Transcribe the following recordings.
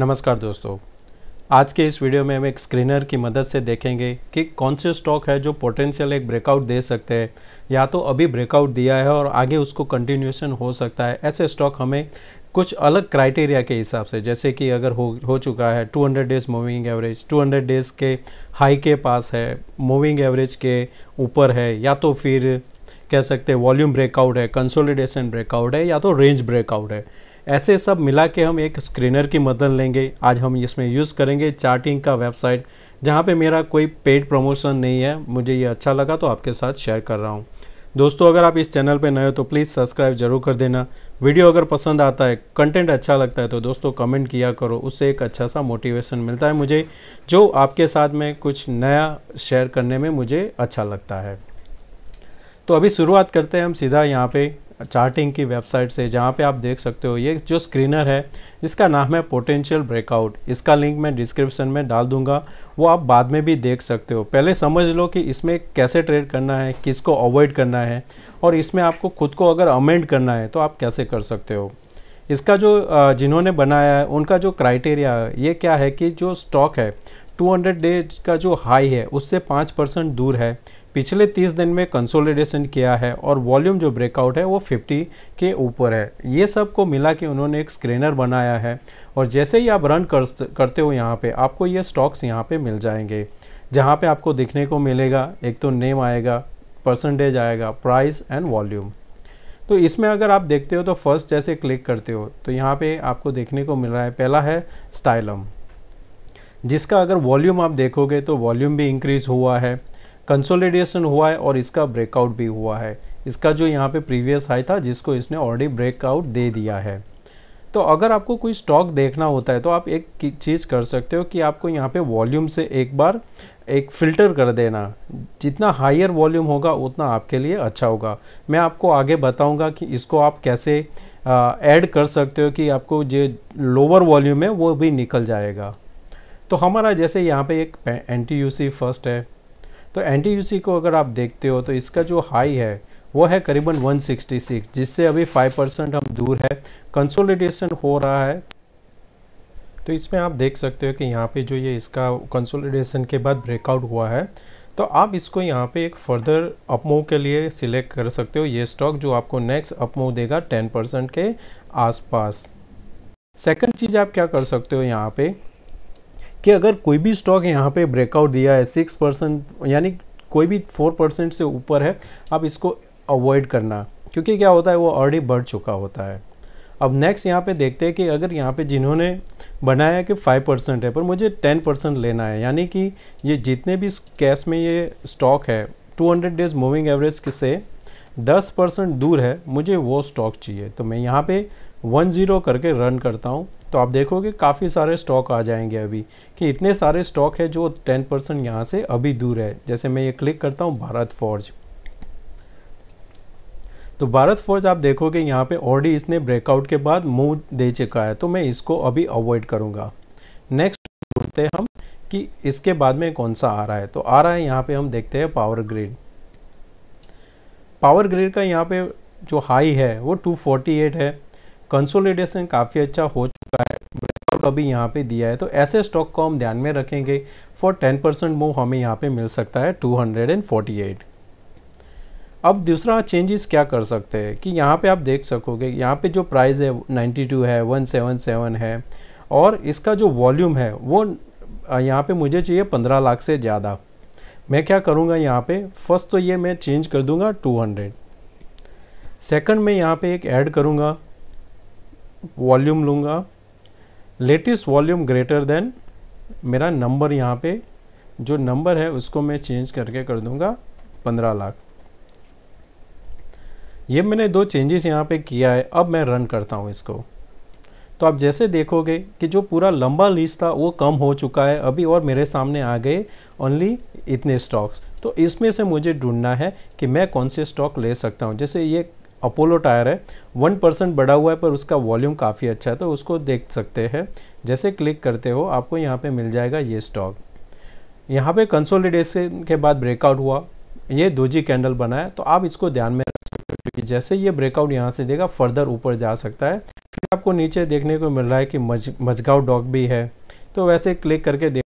नमस्कार दोस्तों आज के इस वीडियो में हम एक स्क्रीनर की मदद से देखेंगे कि कौन से स्टॉक है जो पोटेंशियल एक ब्रेकआउट दे सकते हैं या तो अभी ब्रेकआउट दिया है और आगे उसको कंटिन्यूशन हो सकता है ऐसे स्टॉक हमें कुछ अलग क्राइटेरिया के हिसाब से जैसे कि अगर हो हो चुका है 200 डेज मूविंग एवरेज 200 डेज के हाई के पास है मूविंग एवरेज के ऊपर है या तो फिर कह सकते हैं वॉल्यूम ब्रेकआउट है कंसोलिडेशन ब्रेकआउट है या तो रेंज ब्रेकआउट है ऐसे सब मिला के हम एक स्क्रीनर की मदद लेंगे आज हम इसमें यूज़ करेंगे चार्टिंग का वेबसाइट जहाँ पे मेरा कोई पेड प्रमोशन नहीं है मुझे ये अच्छा लगा तो आपके साथ शेयर कर रहा हूँ दोस्तों अगर आप इस चैनल पे नए हो तो प्लीज़ सब्सक्राइब जरूर कर देना वीडियो अगर पसंद आता है कंटेंट अच्छा लगता है तो दोस्तों कमेंट किया करो उससे एक अच्छा सा मोटिवेशन मिलता है मुझे जो आपके साथ में कुछ नया शेयर करने में मुझे अच्छा लगता है तो अभी शुरुआत करते हैं हम सीधा यहाँ पे चार्टिंग की वेबसाइट से जहाँ पे आप देख सकते हो ये जो स्क्रीनर है इसका नाम है पोटेंशियल ब्रेकआउट इसका लिंक मैं डिस्क्रिप्शन में डाल दूंगा वो आप बाद में भी देख सकते हो पहले समझ लो कि इसमें कैसे ट्रेड करना है किसको अवॉइड करना है और इसमें आपको खुद को अगर अमेंड करना है तो आप कैसे कर सकते हो इसका जो जिन्होंने बनाया है उनका जो क्राइटेरिया है ये क्या है कि जो स्टॉक है 200 डेज का जो हाई है उससे पाँच परसेंट दूर है पिछले 30 दिन में कंसोलिडेशन किया है और वॉल्यूम जो ब्रेकआउट है वो 50 के ऊपर है ये सब को मिला के उन्होंने एक स्क्रीनर बनाया है और जैसे ही आप रन कर, करते हो यहाँ पे आपको ये स्टॉक्स यहाँ पे मिल जाएंगे जहाँ पे आपको देखने को मिलेगा एक तो नेम आएगा परसेंटेज आएगा प्राइस एंड वॉल्यूम तो इसमें अगर आप देखते हो तो फर्स्ट जैसे क्लिक करते हो तो यहाँ पर आपको देखने को मिल रहा है पहला है स्टाइलम जिसका अगर वॉल्यूम आप देखोगे तो वॉल्यूम भी इंक्रीज़ हुआ है कंसोलिडेशन हुआ है और इसका ब्रेकआउट भी हुआ है इसका जो यहाँ पे प्रीवियस हाई था जिसको इसने ऑलरेडी ब्रेकआउट दे दिया है तो अगर आपको कोई स्टॉक देखना होता है तो आप एक चीज़ कर सकते हो कि आपको यहाँ पे वॉल्यूम से एक बार एक फ़िल्टर कर देना जितना हायर वॉल्यूम होगा उतना आपके लिए अच्छा होगा मैं आपको आगे बताऊँगा कि इसको आप कैसे ऐड कर सकते हो कि आपको जो लोअर वॉल्यूम है वो भी निकल जाएगा तो हमारा जैसे यहाँ पे एक एन टी फर्स्ट है तो एन को अगर आप देखते हो तो इसका जो हाई है वो है करीबन 166 जिससे अभी 5 परसेंट हम दूर है कंसोलिडेशन हो रहा है तो इसमें आप देख सकते हो कि यहाँ पे जो ये इसका कंसोलिडेशन के बाद ब्रेकआउट हुआ है तो आप इसको यहाँ पे एक फर्दर अपमूव के लिए सिलेक्ट कर सकते हो ये स्टॉक जो आपको नेक्स्ट अपमूव देगा 10 परसेंट के आसपास सेकंड चीज़ आप क्या कर सकते हो यहाँ पे कि अगर कोई भी स्टॉक यहाँ पे ब्रेकआउट दिया है सिक्स परसेंट यानी कोई भी फोर परसेंट से ऊपर है आप इसको अवॉइड करना क्योंकि क्या होता है वो ऑलरेडी बढ़ चुका होता है अब नेक्स्ट यहाँ पे देखते हैं कि अगर यहाँ पे जिन्होंने बनाया कि फाइव परसेंट है पर मुझे टेन परसेंट लेना है यानी कि ये जितने भी कैश में ये स्टॉक है two hundred days moving average से दस परसेंट दूर है मुझे वो स्टॉक चाहिए तो मैं यहाँ पे वन ज़ीरो करके रन करता हूँ तो आप देखोगे काफ़ी सारे स्टॉक आ जाएंगे अभी कि इतने सारे स्टॉक है जो टेन परसेंट यहाँ से अभी दूर है जैसे मैं ये क्लिक करता हूँ भारत फोर्ज तो भारत फौज आप देखोगे यहाँ पे ऑडी इसने ब्रेकआउट के बाद मूव दे चुका है तो मैं इसको अभी अवॉइड करूँगा नेक्स्ट बोलते हैं हम कि इसके बाद में कौन सा आ रहा है तो आ रहा है यहाँ पर हम देखते हैं पावर ग्रिड पावर ग्रिड का यहाँ पर जो हाई है वो टू है कंसोलिडेशन काफ़ी अच्छा हो अभी यहाँ पे दिया है तो ऐसे स्टॉक को हम ध्यान में रखेंगे फॉर टेन परसेंट मूव हमें यहाँ पे मिल सकता है two hundred and forty eight अब दूसरा चेंजेस क्या कर सकते हैं कि यहाँ पे आप देख सकोगे यहाँ पे जो प्राइस है नाइन्टी टू है वन सेवन सेवन है और इसका जो वॉल्यूम है वो यहाँ पे मुझे चाहिए पंद्रह लाख से ज़्यादा मैं क्या करूँगा यहाँ पे फर्स्ट तो ये मैं चेंज कर दूँगा हंड्रेड सेकेंड मैं यहाँ पे एक ऐड करूँगा वॉल्यूम लूँगा लेटेस्ट वॉल्यूम ग्रेटर देन मेरा नंबर यहाँ पे जो नंबर है उसको मैं चेंज करके कर दूंगा पंद्रह लाख ये मैंने दो चेंजेस यहाँ पे किया है अब मैं रन करता हूँ इसको तो आप जैसे देखोगे कि जो पूरा लंबा लिस्ट था वो कम हो चुका है अभी और मेरे सामने आ गए ओनली इतने स्टॉक्स तो इसमें से मुझे ढूंढना है कि मैं कौन से स्टॉक ले सकता हूँ जैसे ये अपोलो टायर है वन परसेंट बढ़ा हुआ है पर उसका वॉल्यूम काफ़ी अच्छा है तो उसको देख सकते हैं जैसे क्लिक करते हो आपको यहाँ पे मिल जाएगा ये स्टॉक यहाँ पे कंसोलिडेशन के बाद ब्रेकआउट हुआ ये जी कैंडल बना है तो आप इसको ध्यान में रख सकते हो क्योंकि जैसे ये ब्रेकआउट यहाँ से देगा फर्दर ऊपर जा सकता है फिर आपको नीचे देखने को मिल रहा है कि मज मजगाव डॉग भी है तो वैसे क्लिक करके देख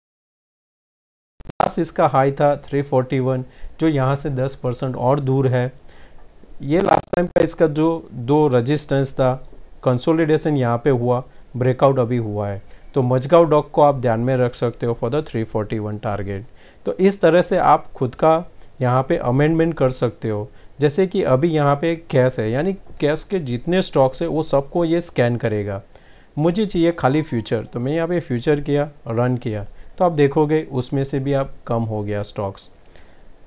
इसका हाई था 341 जो यहाँ से 10 परसेंट और दूर है ये लास्ट टाइम का इसका जो दो रजिस्टेंस था कंसोलिडेशन यहाँ पे हुआ ब्रेकआउट अभी हुआ है तो मजगाव डॉक को आप ध्यान में रख सकते हो फॉर द 341 टारगेट तो इस तरह से आप खुद का यहाँ पे अमेंडमेंट कर सकते हो जैसे कि अभी यहाँ पे कैश है यानी कैश के जितने स्टॉक्स है वो सबको ये स्कैन करेगा मुझे चाहिए खाली फ्यूचर तो मैं यहाँ पे फ्यूचर किया रन किया तो आप देखोगे उसमें से भी आप कम हो गया स्टॉक्स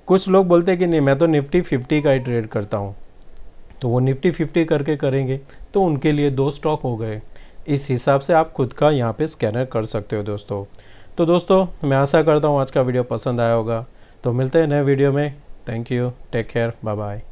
कुछ लोग बोलते हैं कि नहीं मैं तो निफ्टी फिफ्टी का ही ट्रेड करता हूँ तो वो निफ्टी फिफ्टी करके करेंगे तो उनके लिए दो स्टॉक हो गए इस हिसाब से आप खुद का यहाँ पे स्कैनर कर सकते हो दोस्तों तो दोस्तों मैं आशा करता हूँ आज का वीडियो पसंद आया होगा तो मिलते हैं नए वीडियो में thank you take care bye bye